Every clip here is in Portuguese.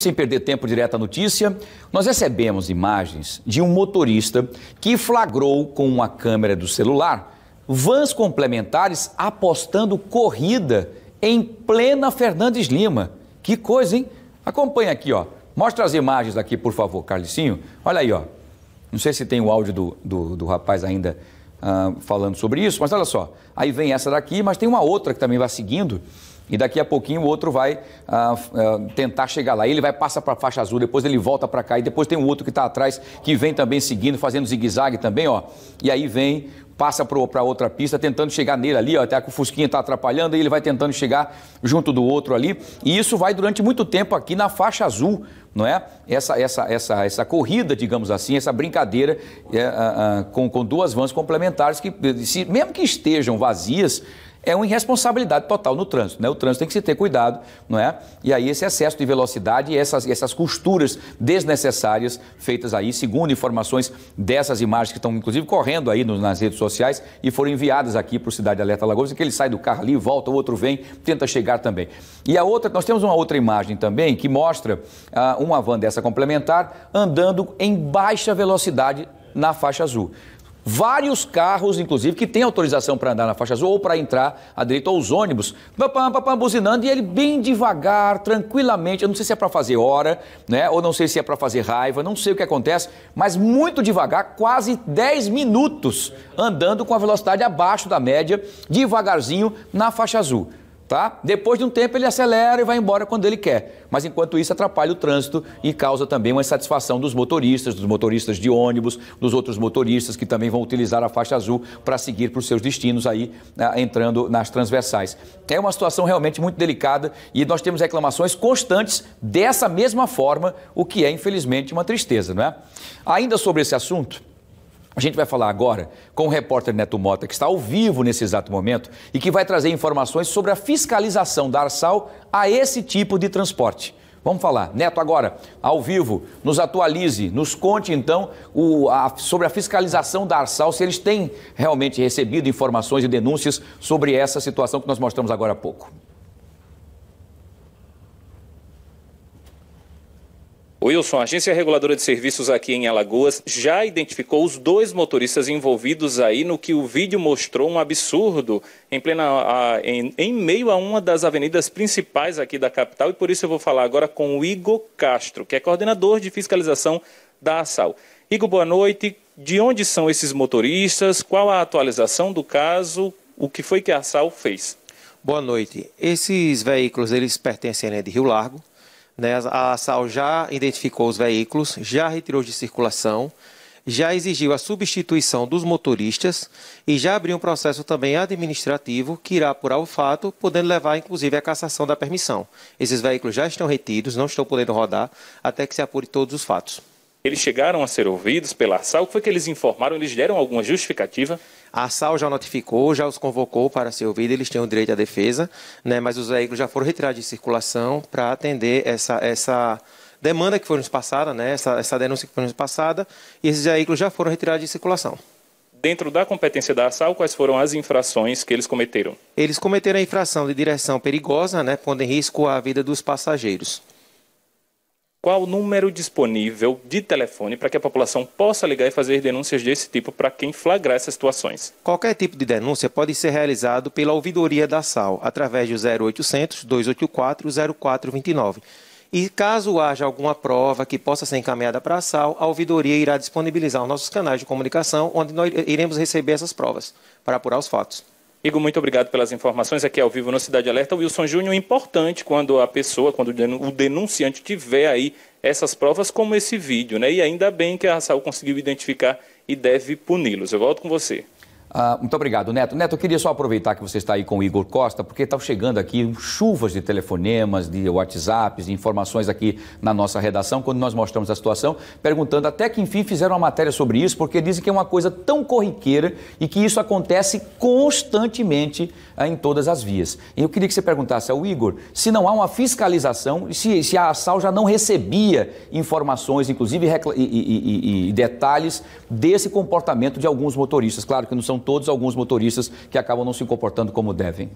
Sem perder tempo direto à notícia, nós recebemos imagens de um motorista que flagrou com uma câmera do celular vans complementares apostando corrida em plena Fernandes Lima. Que coisa, hein? Acompanha aqui, ó. Mostra as imagens aqui, por favor, Carlicinho. Olha aí, ó. Não sei se tem o áudio do, do, do rapaz ainda ah, falando sobre isso, mas olha só. Aí vem essa daqui, mas tem uma outra que também vai seguindo e daqui a pouquinho o outro vai ah, ah, tentar chegar lá. Ele vai passar para a faixa azul, depois ele volta para cá e depois tem um outro que está atrás que vem também seguindo, fazendo zigue-zague também, ó. E aí vem passa para outra pista, tentando chegar nele ali, ó, até que o Fusquinha está atrapalhando, e ele vai tentando chegar junto do outro ali. E isso vai durante muito tempo aqui na faixa azul, não é? Essa, essa, essa, essa corrida, digamos assim, essa brincadeira é, ah, com, com duas vans complementares que, se, mesmo que estejam vazias, é uma irresponsabilidade total no trânsito. Né? O trânsito tem que se ter cuidado, não é? E aí esse excesso de velocidade e essas, essas costuras desnecessárias feitas aí, segundo informações dessas imagens que estão, inclusive, correndo aí nas redes sociais e foram enviadas aqui para o Cidade Alerta Lagoas, que ele sai do carro ali, volta, o outro vem, tenta chegar também. E a outra, nós temos uma outra imagem também que mostra uh, uma van dessa complementar andando em baixa velocidade na faixa azul vários carros, inclusive, que têm autorização para andar na faixa azul ou para entrar à direita, ou os ônibus, papam, papam, buzinando e ele bem devagar, tranquilamente. Eu não sei se é para fazer hora, né? Ou não sei se é para fazer raiva, não sei o que acontece, mas muito devagar, quase 10 minutos andando com a velocidade abaixo da média, devagarzinho na faixa azul. Tá? Depois de um tempo ele acelera e vai embora quando ele quer. Mas enquanto isso atrapalha o trânsito e causa também uma insatisfação dos motoristas, dos motoristas de ônibus, dos outros motoristas que também vão utilizar a faixa azul para seguir para os seus destinos aí né, entrando nas transversais. É uma situação realmente muito delicada e nós temos reclamações constantes dessa mesma forma, o que é infelizmente uma tristeza, não é? Ainda sobre esse assunto, a gente vai falar agora com o repórter Neto Mota, que está ao vivo nesse exato momento e que vai trazer informações sobre a fiscalização da Arsal a esse tipo de transporte. Vamos falar. Neto, agora, ao vivo, nos atualize, nos conte então o, a, sobre a fiscalização da Arsal, se eles têm realmente recebido informações e denúncias sobre essa situação que nós mostramos agora há pouco. Wilson, a Agência Reguladora de Serviços aqui em Alagoas já identificou os dois motoristas envolvidos aí no que o vídeo mostrou um absurdo em, plena, a, em, em meio a uma das avenidas principais aqui da capital. E por isso eu vou falar agora com o Igor Castro, que é coordenador de fiscalização da ASAL. Igor, boa noite. De onde são esses motoristas? Qual a atualização do caso? O que foi que a ASAL fez? Boa noite. Esses veículos, eles pertencem à de Rio Largo, né? A ASAL já identificou os veículos, já retirou de circulação, já exigiu a substituição dos motoristas e já abriu um processo também administrativo que irá apurar o fato, podendo levar inclusive à cassação da permissão. Esses veículos já estão retidos, não estão podendo rodar até que se apure todos os fatos. Eles chegaram a ser ouvidos pela SAL, foi que eles informaram, eles deram alguma justificativa? A SAL já notificou, já os convocou para ser ouvido, eles têm o direito à defesa, né, mas os veículos já foram retirados de circulação para atender essa, essa demanda que foi nos passada, né, essa, essa denúncia que foi nos passada, e esses veículos já foram retirados de circulação. Dentro da competência da ASAL, quais foram as infrações que eles cometeram? Eles cometeram a infração de direção perigosa, né, pondo em risco a vida dos passageiros qual o número disponível de telefone para que a população possa ligar e fazer denúncias desse tipo para quem flagrar essas situações? Qualquer tipo de denúncia pode ser realizado pela ouvidoria da SAL através do 0800 284 0429. E caso haja alguma prova que possa ser encaminhada para a SAL, a ouvidoria irá disponibilizar os nossos canais de comunicação, onde nós iremos receber essas provas para apurar os fatos. Igor, muito obrigado pelas informações aqui ao vivo no Cidade Alerta. Wilson Júnior, importante quando a pessoa, quando o denunciante tiver aí essas provas, como esse vídeo, né? E ainda bem que a Raçal conseguiu identificar e deve puni-los. Eu volto com você. Ah, muito obrigado, Neto. Neto, eu queria só aproveitar que você está aí com o Igor Costa, porque estão tá chegando aqui chuvas de telefonemas, de WhatsApps, de informações aqui na nossa redação, quando nós mostramos a situação, perguntando até que enfim fizeram uma matéria sobre isso, porque dizem que é uma coisa tão corriqueira e que isso acontece constantemente ah, em todas as vias. E eu queria que você perguntasse ao Igor se não há uma fiscalização, se, se a Sal já não recebia informações, inclusive e, e, e, e detalhes desse comportamento de alguns motoristas. Claro que não são são todos alguns motoristas que acabam não se comportando como devem.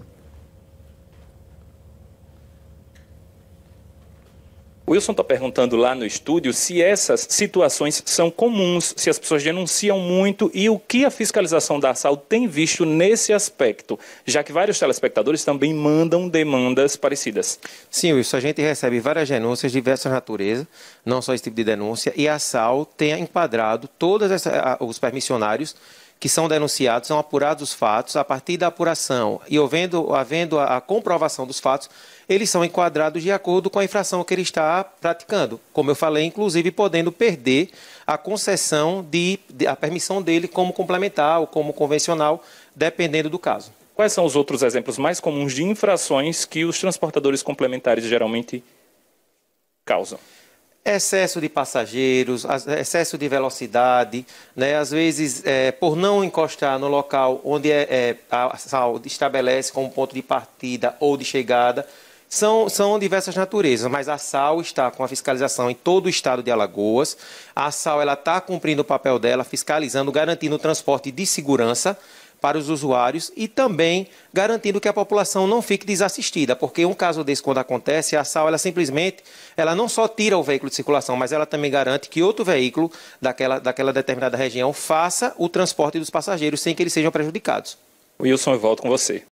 Wilson está perguntando lá no estúdio se essas situações são comuns, se as pessoas denunciam muito e o que a fiscalização da Sal tem visto nesse aspecto, já que vários telespectadores também mandam demandas parecidas. Sim, Wilson, a gente recebe várias denúncias de diversas natureza, não só esse tipo de denúncia, e a SAL tem enquadrado todos os permissionários que são denunciados, são apurados os fatos, a partir da apuração e havendo, havendo a, a comprovação dos fatos, eles são enquadrados de acordo com a infração que ele está praticando. Como eu falei, inclusive podendo perder a concessão de, de a permissão dele como complementar ou como convencional, dependendo do caso. Quais são os outros exemplos mais comuns de infrações que os transportadores complementares geralmente causam? excesso de passageiros, eh, excesso de velocidade, né? às vezes é, por não encostar no local onde é, é, a sal estabelece como ponto de partida ou de chegada, são, são diversas naturezas, mas a SAL está com a fiscalização em todo o estado de Alagoas. A SAL está cumprindo o papel dela, fiscalizando, garantindo o transporte de segurança para os usuários e também garantindo que a população não fique desassistida, porque um caso desse quando acontece, a SAL ela simplesmente, ela não só tira o veículo de circulação, mas ela também garante que outro veículo daquela, daquela determinada região faça o transporte dos passageiros sem que eles sejam prejudicados. Wilson, eu volto com você.